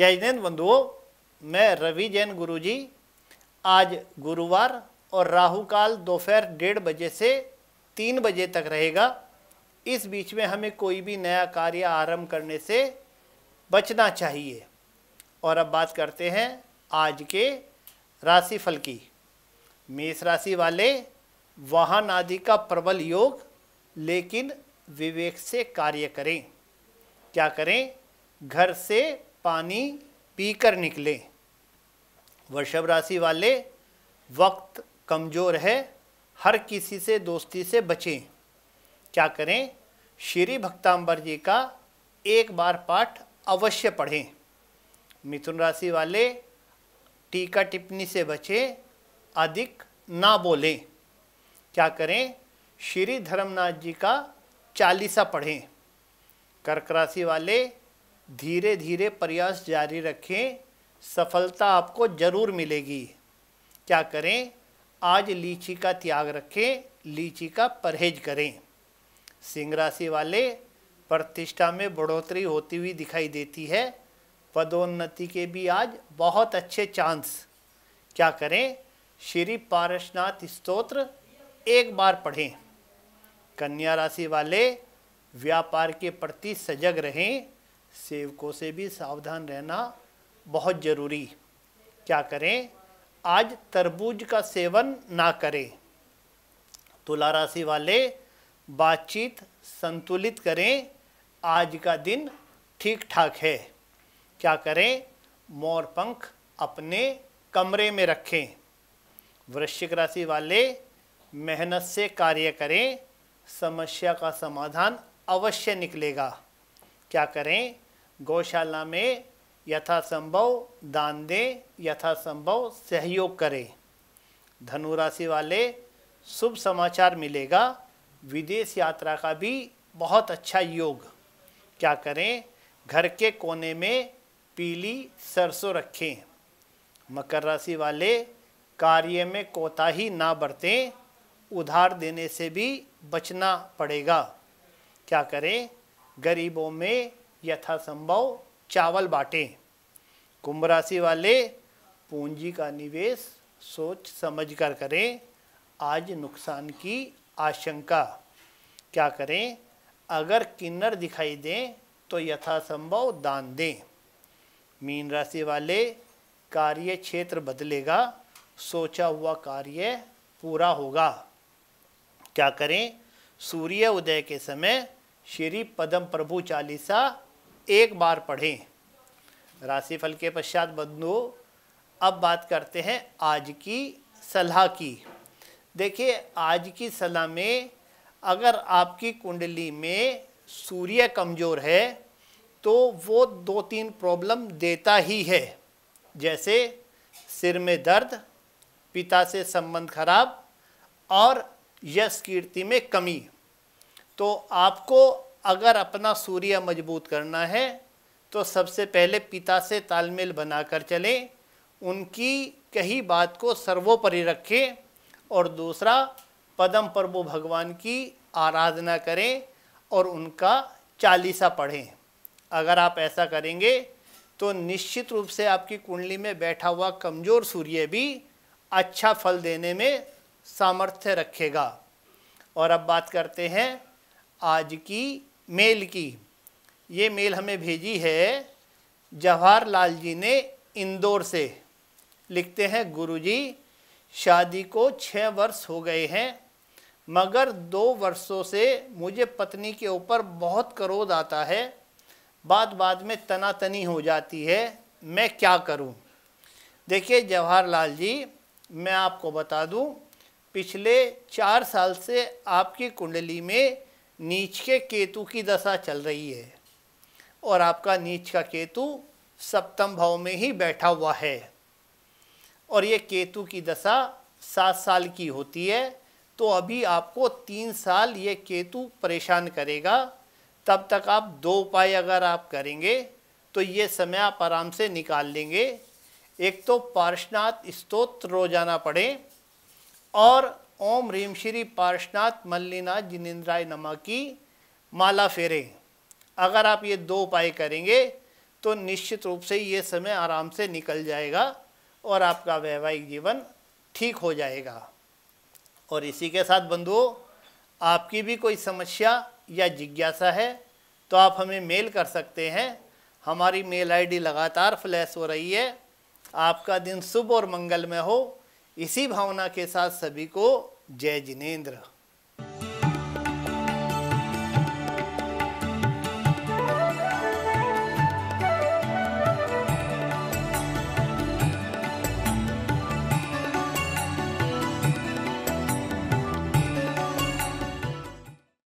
जय जैन बंधुओं मैं रवि जैन गुरुजी आज गुरुवार और राहु काल दोपहर डेढ़ बजे से तीन बजे तक रहेगा इस बीच में हमें कोई भी नया कार्य आरंभ करने से बचना चाहिए और अब बात करते हैं आज के राशिफल की मेष राशि वाले वाहन आदि का प्रबल योग लेकिन विवेक से कार्य करें क्या करें घर से पानी पीकर निकले वृषभ राशि वाले वक्त कमज़ोर है हर किसी से दोस्ती से बचें क्या करें श्री भक्ताम्बर जी का एक बार पाठ अवश्य पढ़ें मिथुन राशि वाले टीका टिप्पणी से बचें अधिक ना बोलें क्या करें श्री धर्मनाथ जी का चालीसा पढ़ें कर्क राशि वाले धीरे धीरे प्रयास जारी रखें सफलता आपको ज़रूर मिलेगी क्या करें आज लीची का त्याग रखें लीची का परहेज करें सिंह राशि वाले प्रतिष्ठा में बढ़ोतरी होती हुई दिखाई देती है पदोन्नति के भी आज बहुत अच्छे चांस क्या करें श्री पारसनाथ स्तोत्र एक बार पढ़ें कन्या राशि वाले व्यापार के प्रति सजग रहें सेवकों से भी सावधान रहना बहुत ज़रूरी क्या करें आज तरबूज का सेवन ना करें तुला राशि वाले बातचीत संतुलित करें आज का दिन ठीक ठाक है क्या करें मोर पंख अपने कमरे में रखें वृश्चिक राशि वाले मेहनत से कार्य करें समस्या का समाधान अवश्य निकलेगा क्या करें गौशाला में यथासंभव दान दें यथासंभव सहयोग करें धनुराशि वाले शुभ समाचार मिलेगा विदेश यात्रा का भी बहुत अच्छा योग क्या करें घर के कोने में पीली सरसों रखें मकर राशि वाले कार्य में कोताही ना बरतें उधार देने से भी बचना पड़ेगा क्या करें गरीबों में यथासंभव चावल बांटें कुंभ राशि वाले पूंजी का निवेश सोच समझ कर करें आज नुकसान की आशंका क्या करें अगर किन्नर दिखाई दें तो यथासंभव दान दें मीन राशि वाले कार्य क्षेत्र बदलेगा सोचा हुआ कार्य पूरा होगा क्या करें सूर्य उदय के समय श्री पदम प्रभु चालीसा एक बार पढ़ें राशिफल के पश्चात बंधु अब बात करते हैं आज की सलाह की देखिए आज की सलाह में अगर आपकी कुंडली में सूर्य कमज़ोर है तो वो दो तीन प्रॉब्लम देता ही है जैसे सिर में दर्द पिता से संबंध खराब और यश कीर्ति में कमी तो आपको अगर अपना सूर्य मजबूत करना है तो सबसे पहले पिता से तालमेल बनाकर चलें उनकी कही बात को सर्वोपरि रखें और दूसरा पदम प्रभु भगवान की आराधना करें और उनका चालीसा पढ़ें अगर आप ऐसा करेंगे तो निश्चित रूप से आपकी कुंडली में बैठा हुआ कमज़ोर सूर्य भी अच्छा फल देने में सामर्थ्य रखेगा और अब बात करते हैं आज की मेल की ये मेल हमें भेजी है जवाहर लाल जी ने इंदौर से लिखते हैं गुरुजी शादी को छः वर्ष हो गए हैं मगर दो वर्षों से मुझे पत्नी के ऊपर बहुत क्रोध आता है बात बात में तनातनी हो जाती है मैं क्या करूं? देखिए जवाहरलाल जी मैं आपको बता दूं पिछले चार साल से आपकी कुंडली में नीच के केतु की दशा चल रही है और आपका नीच का केतु सप्तम भाव में ही बैठा हुआ है और ये केतु की दशा सात साल की होती है तो अभी आपको तीन साल ये केतु परेशान करेगा तब तक आप दो उपाय अगर आप करेंगे तो ये समय आप आराम से निकाल लेंगे एक तो पार्शनाथ स्तोत्र रोजाना पढ़ें और ओम रीम श्री पार्शनाथ मल्लिनाथ जिनेन्द्राय नमा की माला फेरें अगर आप ये दो उपाय करेंगे तो निश्चित रूप से ये समय आराम से निकल जाएगा और आपका वैवाहिक जीवन ठीक हो जाएगा और इसी के साथ बंधुओं आपकी भी कोई समस्या या जिज्ञासा है तो आप हमें मेल कर सकते हैं हमारी मेल आईडी लगातार फ्लैश हो रही है आपका दिन शुभ और मंगलमय हो इसी भावना के साथ सभी को जय जिनेन्द्र